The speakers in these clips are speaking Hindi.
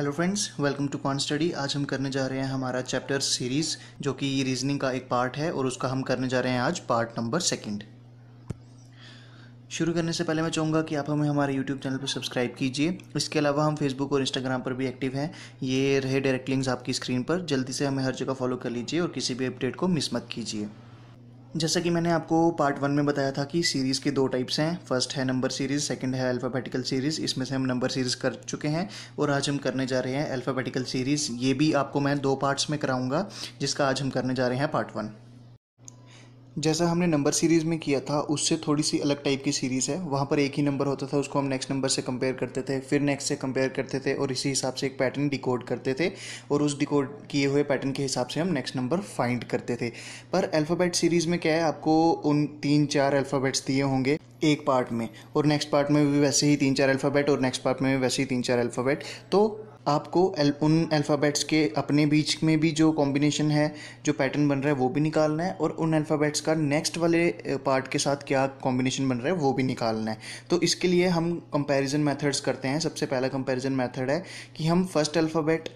Hello friends welcome to con study आज हम करने जा रहे हैं हमारा चैप्टर सीरीज़ जो कि रीजनिंग का एक पार्ट है और उसका हम करने जा रहे हैं आज पार्ट नंबर सेकंड शुरू करने से पहले मैं चाहूँगा कि आप हमें हमारे यूट्यूब चैनल पर सब्सक्राइब कीजिए इसके अलावा हम फेसबुक और इंस्टाग्राम पर भी एक्टिव हैं ये रहे डायरेक्ट लिंक्स आपकी स्क्रीन पर जल्दी से हमें हर जगह फॉलो कर लीजिए और किसी भी अपडेट को मिस मत कीजिए जैसा कि मैंने आपको पार्ट वन में बताया था कि सीरीज़ के दो टाइप्स हैं फर्स्ट है नंबर सीरीज़ सेकंड है अल्फ़ाबेटिकल सीरीज़ इसमें से हम नंबर सीरीज़ कर चुके हैं और आज हम करने जा रहे हैं अल्फ़ाबेटिकल सीरीज़ ये भी आपको मैं दो पार्ट्स में कराऊंगा जिसका आज हम करने जा रहे हैं पार्ट वन जैसा हमने नंबर सीरीज़ में किया था उससे थोड़ी सी अलग टाइप की सीरीज़ है वहाँ पर एक ही नंबर होता था उसको हम नेक्स्ट नंबर से कंपेयर करते थे फिर नेक्स्ट से कंपेयर करते थे और इसी हिसाब से एक पैटर्न डिकोड करते थे और उस डिकोड किए हुए पैटर्न के हिसाब से हम नेक्स्ट नंबर फाइंड करते थे पर अल्फ़ाबेट सीरीज़ में क्या है आपको उन तीन चार अल्फ़ाबेट्स दिए होंगे एक पार्ट में और नेक्स्ट पार्ट में भी वैसे ही तीन चार अल्फ़ाबेट और नेक्स्ट पार्ट में भी वैसे ही तीन चार अल्फ़ाबेट तो आपको एल, उन अल्फ़ाबेट्स के अपने बीच में भी जो कॉम्बिनेशन है जो पैटर्न बन रहा है वो भी निकालना है और उन अल्फ़ाबेट्स का नेक्स्ट वाले पार्ट के साथ क्या कॉम्बिनेशन बन रहा है वो भी निकालना है तो इसके लिए हम कंपैरिजन मेथड्स करते हैं सबसे पहला कंपैरिजन मेथड है कि हम फर्स्ट अल्फ़ाबेट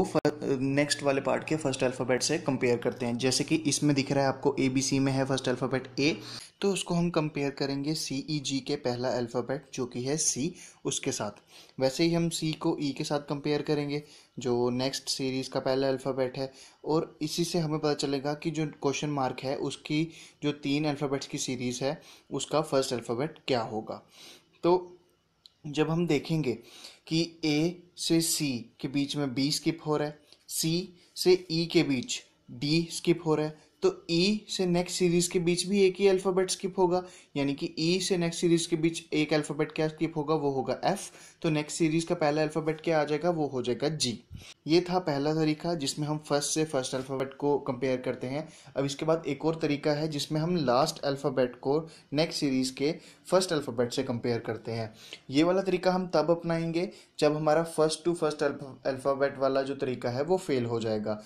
को नेक्स्ट वाले पार्ट के फर्स्ट अल्फ़ाबेट से कंपेयर करते हैं जैसे कि इसमें दिख रहा है आपको ए बी सी में है फर्स्ट अल्फ़ाबेट ए तो उसको हम कंपेयर करेंगे सी ई जी के पहला अल्फ़ाबेट जो कि है सी उसके साथ वैसे ही हम सी को ई e के साथ कंपेयर करेंगे जो नेक्स्ट सीरीज़ का पहला अल्फ़ाबेट है और इसी से हमें पता चलेगा कि जो क्वेश्चन मार्क है उसकी जो तीन अल्फ़ाबेट्स की सीरीज़ है उसका फर्स्ट अल्फ़ाबेट क्या होगा तो जब हम देखेंगे कि ए से सी के बीच में बी स्किप हो रहा है सी से ई e के बीच डी स्किप हो रहा है तो ई e से नेक्स्ट सीरीज के बीच भी एक ही अल्फ़ाबेट स्किप होगा यानी कि ई e से नेक्स्ट सीरीज के बीच एक अल्फ़ाबेट क्या स्किप होगा वो होगा एफ तो नेक्स्ट सीरीज का पहला अल्फ़ाबेट क्या आ जाएगा वो हो जाएगा जी ये था पहला तरीका जिसमें हम फर्स्ट से फर्स्ट अल्फ़ाबेट को कंपेयर करते हैं अब इसके बाद एक और तरीका है जिसमें हम लास्ट अल्फ़ाबेट को नेक्स्ट सीरीज़ के फर्स्ट अल्फ़ाबेट से कंपेयर करते हैं ये वाला तरीका हम तब अपनाएंगे जब हमारा फर्स्ट टू फर्स्ट अल्फ़ाबेट वाला जो तरीका है वो फेल हो जाएगा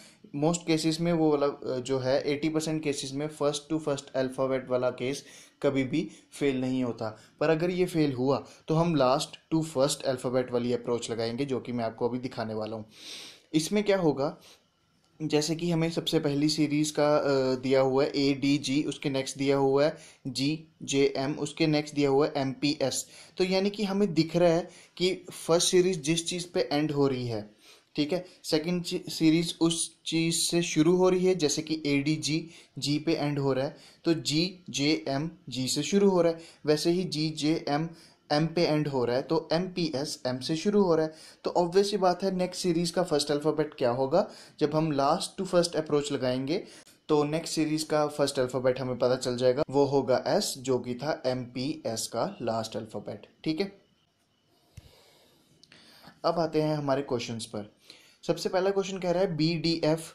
मोस्ट केसेस में वो वाला जो है एटी परसेंट केसेस में फर्स्ट टू फर्स्ट अल्फ़ाबेट वाला केस कभी भी फेल नहीं होता पर अगर ये फेल हुआ तो हम लास्ट टू फर्स्ट अल्फ़ाबेट वाली अप्रोच लगाएंगे जो कि मैं आपको अभी दिखाने वाला हूँ इसमें क्या होगा जैसे कि हमें सबसे पहली सीरीज़ का दिया हुआ है ए डी जी उसके नेक्स्ट दिया हुआ है जी जे एम उसके नेक्स्ट दिया हुआ है एम पी एस तो यानी कि हमें दिख रहा है कि फर्स्ट सीरीज़ जिस चीज़ पे एंड हो रही है ठीक है सेकंड सीरीज उस चीज़ से शुरू हो रही है जैसे कि ए डी जी जी पे एंड हो रहा है तो जी जे एम जी से शुरू हो रहा है वैसे ही जी जे एम एम पे एंड हो रहा है तो एम पी एस एम से शुरू हो रहा है तो ऑब्वियस ये बात है नेक्स्ट सीरीज़ का फर्स्ट अल्फ़ाबेट क्या होगा जब हम लास्ट टू फर्स्ट अप्रोच लगाएंगे तो नेक्स्ट सीरीज का फर्स्ट अल्फ़ाबेट हमें पता चल जाएगा वो होगा एस जो कि था एम पी एस का लास्ट अल्फ़ाबेट ठीक है अब आते हैं हमारे क्वेश्चन पर सबसे पहला क्वेश्चन कह रहा है बी डी एफ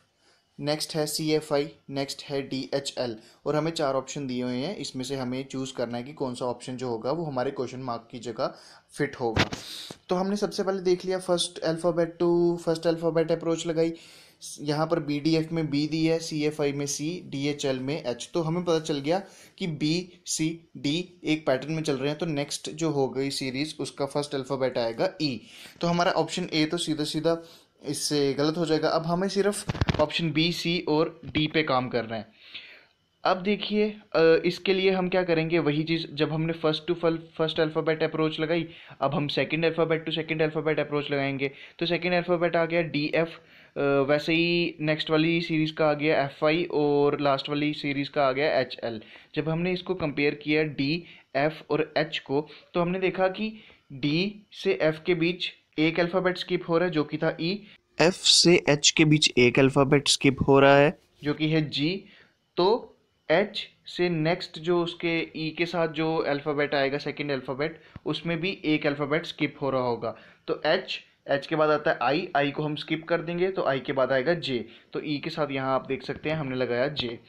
नेक्स्ट है सी एफ आई नेक्स्ट है डी एच एल और हमें चार ऑप्शन दिए हुए हैं इसमें से हमें चूज़ करना है कि कौन सा ऑप्शन जो होगा वो हमारे क्वेश्चन मार्क की जगह फिट होगा तो हमने सबसे पहले देख लिया first alphabet to first alphabet approach लगाई यहाँ पर बी डी एफ में बी दी है सी एफ आई में सी डी एच एल में एच तो हमें पता चल गया कि बी सी डी एक पैटर्न में चल रहे हैं तो नेक्स्ट जो हो गई सीरीज उसका फर्स्ट अल्फ़ाबेट आएगा ई e. तो हमारा ऑप्शन ए तो सीधा सीधा इससे गलत हो जाएगा अब हमें सिर्फ ऑप्शन बी सी और डी पे काम कर रहे हैं अब देखिए इसके लिए हम क्या करेंगे वही चीज़ जब हमने फर्स्ट टू फल फर्स्ट अल्फ़ाबेट अप्रोच लगाई अब हम second alphabet to second alphabet approach लगाएंगे तो सेकंड अल्फ़ाबेट आ गया डी एफ़ वैसे ही नेक्स्ट वाली सीरीज़ का आ गया एफ आई और लास्ट वाली सीरीज़ का आ गया एच एल जब हमने इसको कंपेयर किया डी एफ और एच को तो हमने देखा कि डी से एफ के बीच एक अल्फ़ाबेट स्किप हो रहा है जो कि था ई e। एफ से एच के बीच एक अल्फ़ाबेट स्किप हो रहा है जो कि है जी तो एच से नेक्स्ट जो उसके ई e के साथ जो अल्फ़ाबेट आएगा सेकेंड अल्फ़ाबेट उसमें भी एक अल्फ़ाबेट स्किप हो रहा होगा तो एच एच के बाद आता है आई आई को हम स्किप कर देंगे तो आई के बाद आएगा जे तो ई e के साथ यहाँ आप देख सकते हैं हमने लगाया जे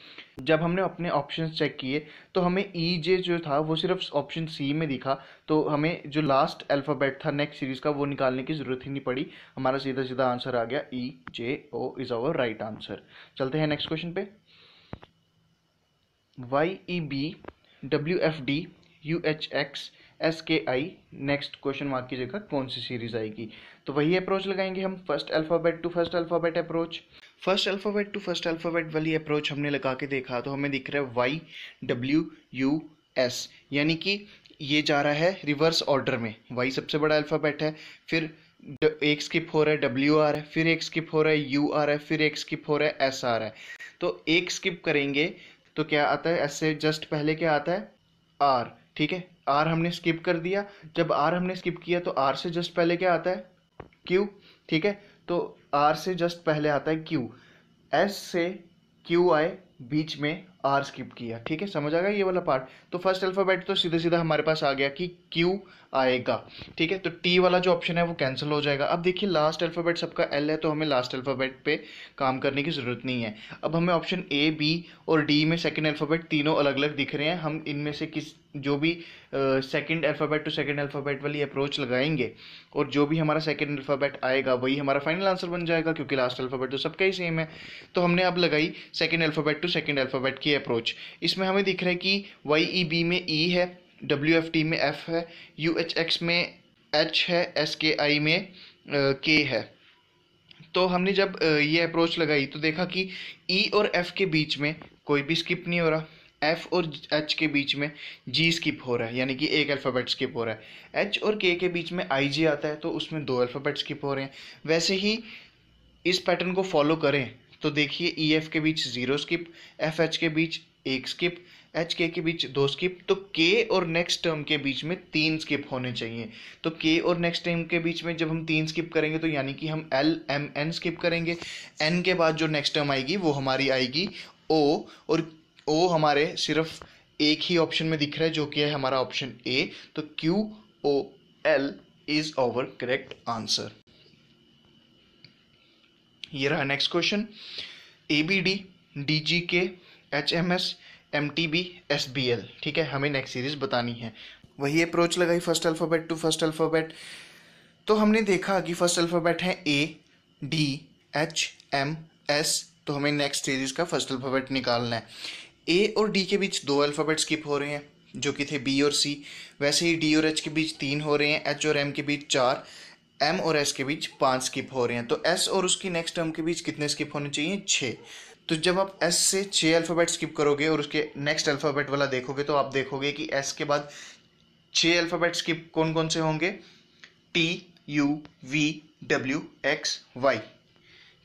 जब हमने अपने ऑप्शन चेक किए तो हमें ई e, जे जो था वो सिर्फ ऑप्शन सी में दिखा तो हमें जो लास्ट अल्फ़ाबेट था नेक्स्ट सीरीज़ का वो निकालने की ज़रूरत ही नहीं पड़ी हमारा सीधा सीधा आंसर आ गया E J O is our right answer चलते हैं नेक्स्ट क्वेश्चन पे Y E B W F D U H X S K I next question mark की जगह कौन सी सीरीज आएगी तो वही अप्रोच लगाएंगे हम first alphabet to first alphabet approach first alphabet to first alphabet वाली अप्रोच हमने लगा के देखा तो हमें दिख रहा है वाई डब्ल्यू यू एस यानी कि ये जा रहा है रिवर्स ऑर्डर में वाई सबसे बड़ा अल्फ़ाबेट है फिर एक स्किप हो रहा है डब्ल्यू आर है फिर एक स्किप हो रहा है यू आर है फिर एक स्किप हो रहा है एस आर है तो एक स्किप करेंगे तो क्या आता है एस से जस्ट पहले क्या आता है आर ठीक है आर हमने स्किप कर दिया जब आर हमने स्किप किया तो आर से जस्ट पहले क्या आता है क्यू ठीक है तो आर से जस्ट पहले आता है क्यू एस से क्यू आए बीच में आर स्किप किया ठीक है समझ आ गया ये वाला पार्ट तो फर्स्ट अल्फ़ाबेट तो सीधे सीधा हमारे पास आ गया कि क्यू आएगा ठीक है तो टी वाला जो ऑप्शन है वो कैंसिल हो जाएगा अब देखिए लास्ट अल्फ़ाबेट सबका एल है तो हमें लास्ट अल्फ़ाबेट पे काम करने की ज़रूरत नहीं है अब हमें ऑप्शन ए बी और डी में सेकेंड अल्फ़ाबेट तीनों अलग अलग दिख रहे हैं हम इनमें से किस जो भी second alphabet to second alphabet वाली अप्रोच लगाएंगे और जो भी हमारा सेकेंड अल्फ़ाबेट आएगा वही हमारा फाइनल आंसर बन जाएगा क्योंकि लास्ट अल्फ़ाबेट तो सबका ही सेम है तो हमने अब लगाई second alphabet to second alphabet की अप्रोच इसमें हमें दिख रहा है कि वाई ई बी में ई e है डब्ल्यू एफ टी में एफ है यू एच एक्स में एच है एस के आई में के है तो हमने जब ये अप्रोच लगाई तो देखा कि ई e और एफ़ के बीच में कोई भी स्किप नहीं हो रहा एफ़ और एच के बीच में जी स्किप हो रहा है यानी कि एक अल्फ़ाबेट स्किप हो रहा है एच और के के बीच में आई जी आता है तो उसमें दो अल्फ़ाबेट स्किप हो रहे हैं वैसे ही इस पैटर्न को फॉलो करें तो देखिए ई e एफ़ के बीच ज़ीरो स्किप एफ एच के बीच एक स्किप एच के के बीच दो स्किप तो के और नेक्स्ट टर्म के बीच में तीन स्किप होने चाहिए तो के और नेक्स्ट टर्म के बीच में जब हम तीन स्किप करेंगे तो यानी कि हम एल एम एन स्किप करेंगे एन के बाद जो नेक्स्ट टर्म आएगी वो हमारी आएगी ओ और ओ हमारे सिर्फ एक ही ऑप्शन में दिख रहा है जो कि है हमारा ऑप्शन ए तो Q O L is our correct answer ये रहा next question A B D D G K H M S M T B S B L ठीक है हमें नेक्स्ट सीरीज बतानी है वही अप्रोच लगाई first alphabet to first alphabet तो हमने देखा कि फर्स्ट अल्फ़ाबेट है A D H M S तो हमें नेक्स्ट सीरीज का फर्स्ट अल्फ़ाबेट निकालना है ए और डी के बीच दो अल्फ़ाबेट स्किप हो रहे हैं जो कि थे बी और सी वैसे ही डी और एच के बीच तीन हो रहे हैं एच और एम के बीच चार एम और एस के बीच पांच स्किप हो रहे हैं तो एस और उसकी नेक्स्ट टर्म के बीच कितने स्किप होने चाहिए छः तो जब आप एस से छः अल्फ़ाबेट स्किप करोगे और उसके नेक्स्ट अल्फ़ाबेट वाला देखोगे तो आप देखोगे कि एस के बाद छः अल्फ़ाबेट स्किप कौन कौन से होंगे T U V W X Y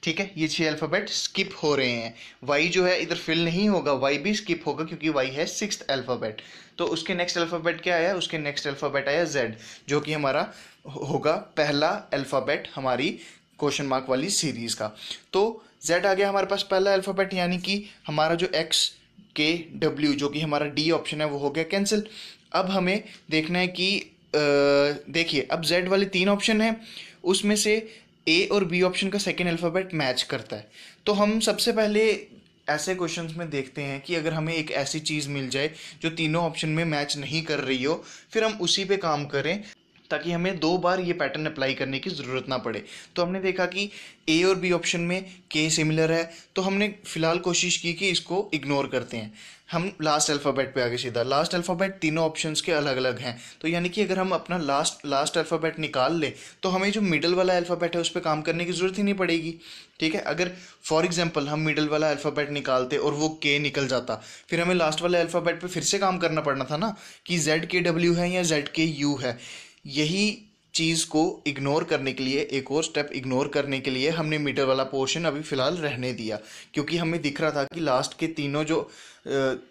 ठीक है ये छः अल्फ़ाबेट स्किप हो रहे हैं वाई जो है इधर फिल नहीं होगा वाई भी स्किप होगा क्योंकि वाई है सिक्स अल्फ़ाबेट तो उसके नेक्स्ट अल्फ़ाबेट क्या आया उसके नेक्स्ट अल्फ़ाबेट आया जेड जो कि हमारा होगा पहला अल्फ़ाबेट हमारी क्वेश्चन मार्क वाली सीरीज़ का तो जेड आ गया हमारे पास पहला अल्फ़ाबेट यानी कि हमारा जो एक्स के डब्ल्यू जो कि हमारा डी ऑप्शन है वो हो गया कैंसिल अब हमें देखना है कि देखिए अब जेड वाले तीन ऑप्शन हैं उसमें से ए और बी ऑप्शन का सेकेंड अल्फ़ाबेट मैच करता है तो हम सबसे पहले ऐसे क्वेश्चंस में देखते हैं कि अगर हमें एक ऐसी चीज़ मिल जाए जो तीनों ऑप्शन में मैच नहीं कर रही हो फिर हम उसी पे काम करें ताकि हमें दो बार ये पैटर्न अप्लाई करने की ज़रूरत ना पड़े तो हमने देखा कि ए और बी ऑप्शन में के सिमिलर है तो हमने फ़िलहाल कोशिश की कि इसको इग्नोर करते हैं हम लास्ट अल्फ़ाबेट पे आगे सीधा लास्ट अल्फ़ाबेट तीनों ऑप्शंस के अलग अलग हैं तो यानी कि अगर हम अपना लास्ट लास्ट अल्फ़ाबेट निकाल लें तो हमें जो मिडल वाला अल्फ़ाबेट है उस पर काम करने की ज़रूरत ही नहीं पड़ेगी ठीक है अगर फॉर एग्जांपल हम मिडल वाला अल्फ़ाबेट निकालते और वो के निकल जाता फिर हमें लास्ट वाले अल्फ़ाबेट पर फिर से काम करना पड़ना था ना कि जेड के डब्ल्यू है या जेड के यू है यही चीज़ को इग्नोर करने के लिए एक और स्टेप इग्नोर करने के लिए हमने मीटर वाला पोर्शन अभी फ़िलहाल रहने दिया क्योंकि हमें दिख रहा था कि लास्ट के तीनों जो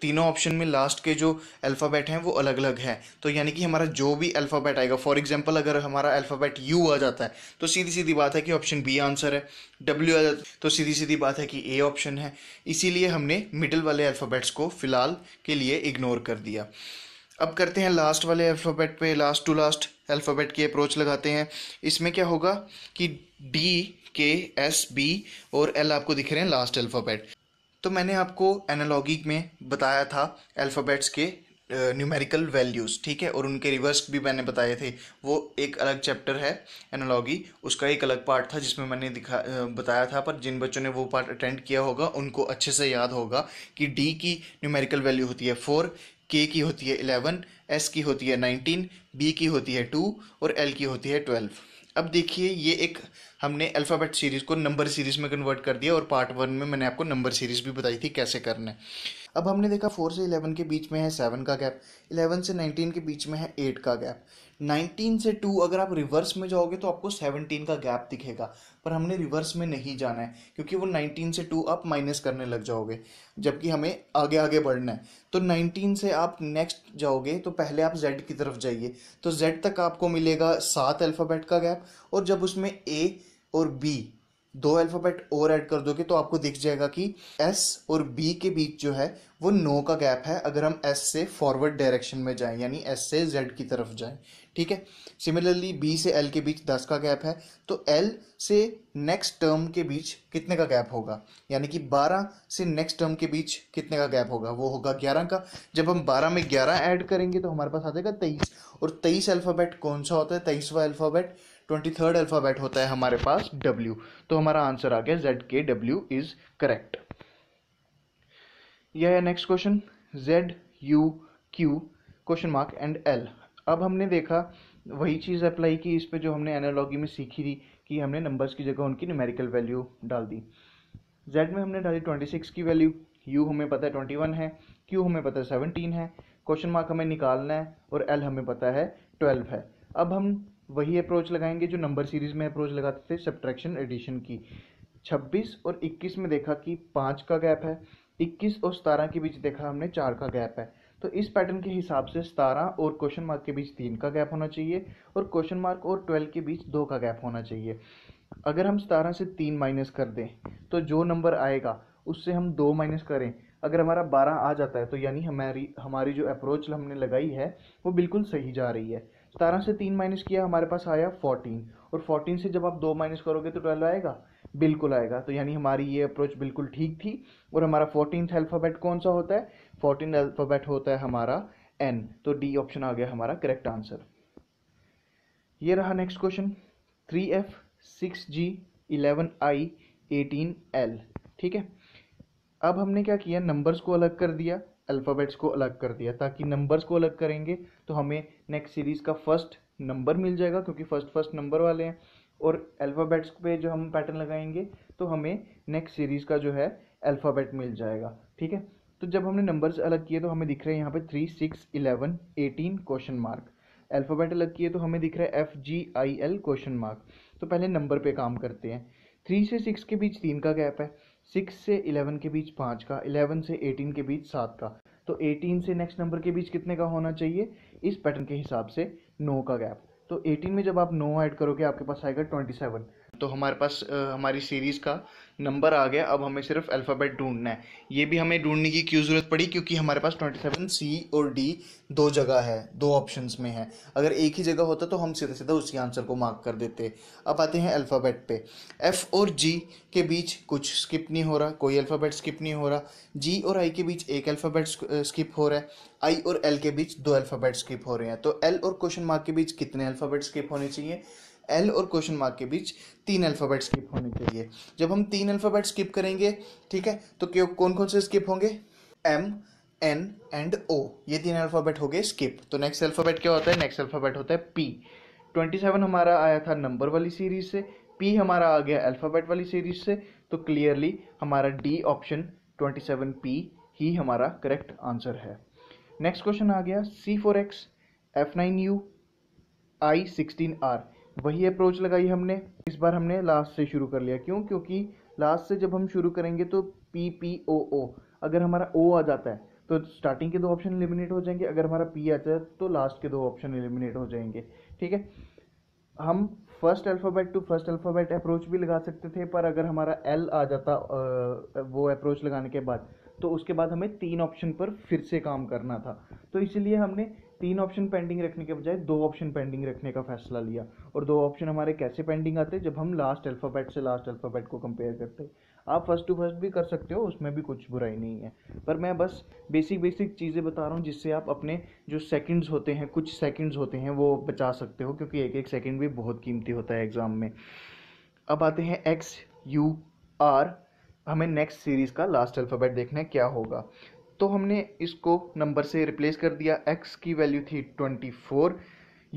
तीनों ऑप्शन में लास्ट के जो अल्फ़ाबेट हैं वो अलग अलग हैं तो यानी कि हमारा जो भी अल्फ़ाबेट आएगा फॉर एग्जांपल अगर हमारा अल्फ़ाबेट यू आ जाता है तो सीधी सीधी बात है कि ऑप्शन बी आंसर है डब्ल्यू आ जाता है तो सीधी सीधी बात है कि ए ऑप्शन है इसीलिए हमने मिडल वाले अल्फ़ाबेट्स को फ़िलहाल के लिए इग्नोर कर दिया अब करते हैं लास्ट वाले अल्फ़ाबेट पे लास्ट टू लास्ट अल्फ़ाबेट की अप्रोच लगाते हैं इसमें क्या होगा कि डी के एस बी और एल आपको दिख रहे हैं लास्ट अल्फ़ाबेट तो मैंने आपको एनालॉगी में बताया था अल्फ़ाबेट्स के न्यूमेरिकल uh, वैल्यूज़ ठीक है और उनके रिवर्स भी मैंने बताए थे वो एक अलग चैप्टर है एनालॉगी उसका एक अलग पार्ट था जिसमें मैंने दिखा बताया था पर जिन बच्चों ने वो पार्ट अटेंड किया होगा उनको अच्छे से याद होगा कि डी की न्यूमेरिकल वैल्यू होती है फोर के की होती है इलेवन एस की होती है नाइनटीन बी की होती है टू और एल की होती है ट्वेल्व अब देखिए ये एक हमने अल्फ़ाबेट सीरीज़ को नंबर सीरीज़ में कन्वर्ट कर दिया और पार्ट वन में मैंने आपको नंबर सीरीज़ भी बताई थी कैसे करना है अब हमने देखा फोर से इलेवन के बीच में है सेवन का गैप इलेवन से नाइनटीन के बीच में है एट का गैप नाइनटीन से टू अगर आप रिवर्स में जाओगे तो आपको सेवनटीन का गैप दिखेगा पर हमने रिवर्स में नहीं जाना है क्योंकि वो नाइनटीन से टू आप माइनस करने लग जाओगे जबकि हमें आगे आगे बढ़ना है तो नाइनटीन से आप नेक्स्ट जाओगे तो पहले आप जेड की तरफ जाइए तो जेड तक आपको मिलेगा सात अल्फ़ाबेट का गैप और जब उसमें ए और बी दो अल्फ़ाबेट और ऐड कर दोगे तो आपको दिख जाएगा कि एस और बी के बीच जो है वो नो का गैप है अगर हम एस से फॉरवर्ड डायरेक्शन में जाएं यानी एस से जेड की तरफ जाएं ठीक है सिमिलरली बी से एल के बीच दस का गैप है तो एल से नेक्स्ट टर्म के बीच कितने का गैप होगा यानी कि बारह से नेक्स्ट टर्म के बीच कितने का गैप होगा वो होगा ग्यारह का जब हम बारह में ग्यारह ऐड करेंगे तो हमारे पास आ जाएगा तेईस और तेईस अल्फ़ाबेट कौन सा होता है तेईसवा अल्फ़ाबेट ट्वेंटी थर्ड अल्फ़ाबेट होता है हमारे पास डब्ल्यू तो हमारा आंसर आ गया जेड के डब्ल्यू इज करेक्ट यह है next question Z U Q question mark and L अब हमने देखा वही चीज़ अप्लाई की इस पर जो हमने एनालॉगी में सीखी थी कि हमने नंबर्स की जगह उनकी न्यूमेरिकल वैल्यू डाल दी जेड में हमने डाली ट्वेंटी सिक्स की वैल्यू यू हमें पता है ट्वेंटी वन है क्यू हमें पता है सेवनटीन है क्वेश्चन मार्क हमें निकालना है और एल हमें पता है ट्वेल्व है अब हम वही अप्रोच लगाएंगे जो नंबर सीरीज में अप्रोच लगाते थे सब्ट्रैक्शन एडिशन की 26 और 21 में देखा कि पाँच का गैप है 21 और सतारह के बीच देखा हमने चार का गैप है तो इस पैटर्न के हिसाब से सतारह और क्वेश्चन मार्क के बीच तीन का गैप होना चाहिए और क्वेश्चन मार्क और ट्वेल्व के बीच दो का गैप होना चाहिए अगर हम सतारह से तीन माइनस कर दें तो जो नंबर आएगा उससे हम दो माइनस करें अगर हमारा बारह आ जाता है तो यानी हमारी हमारी जो अप्रोच हमने लगाई है वो बिल्कुल सही जा रही है सतारह से तीन माइनस किया हमारे पास आया फोर्टीन और फोर्टीन से जब आप दो माइनस करोगे तो ट्वेल्व आएगा बिल्कुल आएगा तो यानी हमारी ये अप्रोच बिल्कुल ठीक थी और हमारा फोर्टीन अल्फ़ाबेट कौन सा होता है फोर्टीन अल्फ़ाबेट होता है हमारा एन तो डी ऑप्शन आ गया हमारा करेक्ट आंसर ये रहा next question three F six G eleven I eighteen L ठीक है अब हमने क्या किया नंबर्स को अलग कर दिया अल्फ़ाबेट्स को अलग कर दिया ताकि नंबर्स को अलग करेंगे तो हमें नेक्स्ट सीरीज़ का फर्स्ट नंबर मिल जाएगा क्योंकि फर्स्ट फर्स्ट नंबर वाले हैं और अल्फ़ाबेट्स पे जो हम पैटर्न लगाएंगे तो हमें नेक्स्ट सीरीज़ का जो है अल्फ़ाबेट मिल जाएगा ठीक है तो जब हमने नंबर्स अलग किए तो हमें दिख रहे हैं यहाँ पे three six eleven eighteen question mark alphabet अलग किए तो हमें दिख रहा है F G I L question mark तो पहले नंबर पर काम करते हैं थ्री से सिक्स के बीच तीन का गैप है सिक्स से इलेवन के बीच पाँच का इलेवन से एटीन के बीच सात का तो 18 से नेक्स्ट नंबर के बीच कितने का होना चाहिए इस पैटर्न के हिसाब से नो का गैप तो 18 में जब आप नो ऐड करोगे आपके पास आएगा 27 तो हमारे पास आ, हमारी सीरीज़ का नंबर आ गया अब हमें सिर्फ अल्फ़ाबेट ढूंढना है ये भी हमें ढूंढने की क्यों ज़रूरत पड़ी क्योंकि हमारे पास ट्वेंटी सेवन सी और डी दो जगह है दो ऑप्शंस में है अगर एक ही जगह होता तो हम सीधे सीधा उसी आंसर को मार्क कर देते अब आते हैं अल्फ़ाबेट पे एफ़ और जी के बीच कुछ स्किप नहीं हो रहा कोई अल्फ़ाबेट स्किप नहीं हो रहा जी और आई के बीच एक अल्फ़ाबेट स्किप हो रहा है आई और एल के बीच दो अल्फ़ाबेट स्किप हो रहे हैं तो एल और क्वेश्चन मार्क के बीच कितने अल्फ़ाबेट स्किप होने चाहिए एल और क्वेश्चन मार्क के बीच तीन अल्फ़ाबेट स्किप होने चाहिए जब हम तीन अल्फ़ाबेट स्किप करेंगे ठीक है तो क्यों कौन कौन से स्किप होंगे एम एन एंड ओ ये तीन अल्फ़ाबेट हो गए स्किप तो नेक्स्ट अल्फ़ाबेट क्या होता है नेक्स्ट अल्फ़ाबेट होता है पी ट्वेंटी सेवन हमारा आया था नंबर वाली सीरीज से पी हमारा आ गया अल्फ़ाबेट वाली सीरीज से तो क्लियरली हमारा D option twenty seven P ही हमारा करेक्ट आंसर है नेक्स्ट क्वेश्चन आ गया C four X F nine U I sixteen R वही अप्रोच लगाई हमने इस बार हमने लास्ट से शुरू कर लिया क्यों क्योंकि लास्ट से जब हम शुरू करेंगे तो पी पी ओ ओ अगर हमारा ओ आ जाता है तो स्टार्टिंग के दो ऑप्शन एलिमिनेट हो जाएंगे अगर हमारा पी आ जाए तो लास्ट के दो ऑप्शन एलिमिनेट हो जाएंगे ठीक है हम first alphabet to first alphabet approach भी लगा सकते थे पर अगर हमारा एल आ जाता वो अप्रोच लगाने के बाद तो उसके बाद हमें तीन ऑप्शन पर फिर से काम करना था तो इसलिए हमने तीन ऑप्शन पेंडिंग रखने के बजाय दो ऑप्शन पेंडिंग रखने का फैसला लिया और दो ऑप्शन हमारे कैसे पेंडिंग आते जब हम लास्ट अल्फ़ाबेट से लास्ट अल्फ़ाबेट को कंपेयर करते आप फर्स्ट टू फर्स्ट भी कर सकते हो उसमें भी कुछ बुराई नहीं है पर मैं बस बेसिक बेसिक चीज़ें बता रहा हूँ जिससे आप अपने जो सेकंड्स होते हैं कुछ सेकंड्स होते हैं वो बचा सकते हो क्योंकि एक एक सेकंड भी बहुत कीमती होता है एग्ज़ाम में अब आते हैं एक्स यू आर हमें नेक्स्ट सीरीज़ का लास्ट अल्फ़ाबेट देखना है क्या होगा तो हमने इसको नंबर से रिप्लेस कर दिया x की वैल्यू थी 24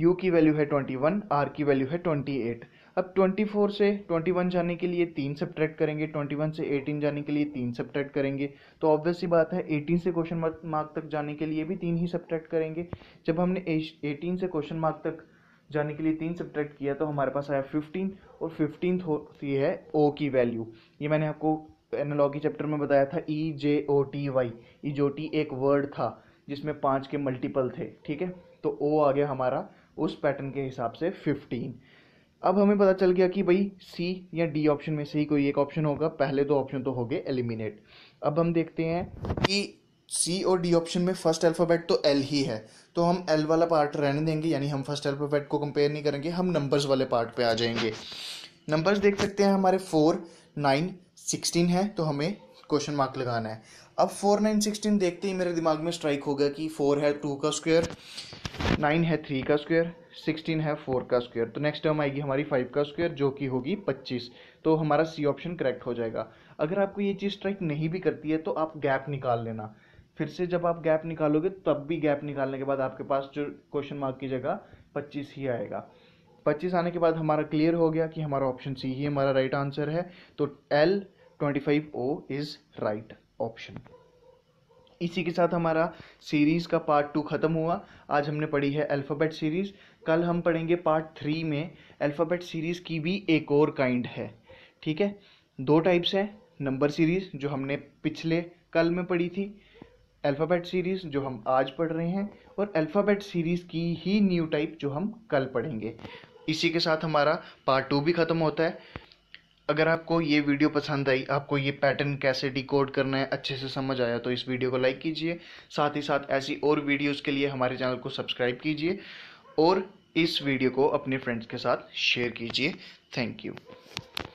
u की वैल्यू है 21 r की वैल्यू है 28 अब 24 से 21 जाने के लिए तीन सब्ट्रैक्ट करेंगे 21 से 18 जाने के लिए तीन सब्ट्रैक्ट करेंगे तो ऑब्वियसली बात है 18 से क्वेश्चन मार्क तक जाने के लिए भी तीन ही सब्ट्रैक्ट करेंगे जब हमने एटीन से क्वेश्चन मार्क तक जाने के लिए तीन सब्ट्रैक्ट किया तो हमारे पास आया 15 और फिफ्टीन होती है ओ की वैल्यू ये मैंने आपको एनालॉगी चैप्टर में बताया था ई जे ओ टी वाई ई जो टी एक वर्ड था जिसमें पाँच के मल्टीपल थे ठीक है तो ओ आ गया हमारा उस पैटर्न के हिसाब से फिफ्टीन अब हमें पता चल गया कि भाई सी या डी ऑप्शन में से ही कोई एक ऑप्शन होगा पहले दो ऑप्शन तो हो गए एलिमिनेट अब हम देखते हैं कि सी और डी ऑप्शन में फर्स्ट अल्फ़ाबेट तो एल ही है तो हम एल वाला पार्ट रहने देंगे यानी हम फर्स्ट अल्फ़ाबेट को कंपेयर नहीं करेंगे हम नंबर्स वाले पार्ट पे आ जाएंगे नंबर्स देख सकते हैं हमारे फोर नाइन सिक्सटीन है तो हमें क्वेश्चन मार्क लगाना है अब फोर नाइन सिक्सटीन देखते ही मेरे दिमाग में स्ट्राइक हो गया कि फोर है टू का स्क्वायर नाइन है थ्री का स्क्वायर सिक्सटीन है फोर का स्क्वायर तो नेक्स्ट टर्म आएगी हमारी फाइव का स्क्वायर जो कि होगी पच्चीस तो हमारा सी ऑप्शन करेक्ट हो जाएगा अगर आपको ये चीज़ स्ट्राइक नहीं भी करती है तो आप गैप निकाल लेना फिर से जब आप गैप निकालोगे तब भी गैप निकालने के बाद आपके पास जो क्वेश्चन मार्क की जगह पच्चीस ही आएगा पच्चीस आने के बाद हमारा क्लियर हो गया कि हमारा ऑप्शन सी ही हमारा राइट आंसर है तो L 25 O is right option इसी के साथ हमारा सीरीज़ का पार्ट टू ख़त्म हुआ आज हमने पढ़ी है अल्फ़ाबेट सीरीज़ कल हम पढ़ेंगे पार्ट थ्री में अल्फ़ाबेट सीरीज़ की भी एक और काइंड है ठीक है दो टाइप्स हैं नंबर सीरीज़ जो हमने पिछले कल में पढ़ी थी अल्फ़ाबेट सीरीज़ जो हम आज पढ़ रहे हैं और अल्फ़ाबेट सीरीज़ की ही न्यू टाइप जो हम कल पढ़ेंगे इसी के साथ हमारा पार्ट टू भी ख़त्म होता है अगर आपको ये वीडियो पसंद आई आपको ये पैटर्न कैसे डिकोड करना है अच्छे से समझ आया तो इस वीडियो को लाइक कीजिए साथ ही साथ ऐसी और वीडियोज़ के लिए हमारे चैनल को सब्सक्राइब कीजिए और इस वीडियो को अपने फ्रेंड्स के साथ शेयर कीजिए थैंक यू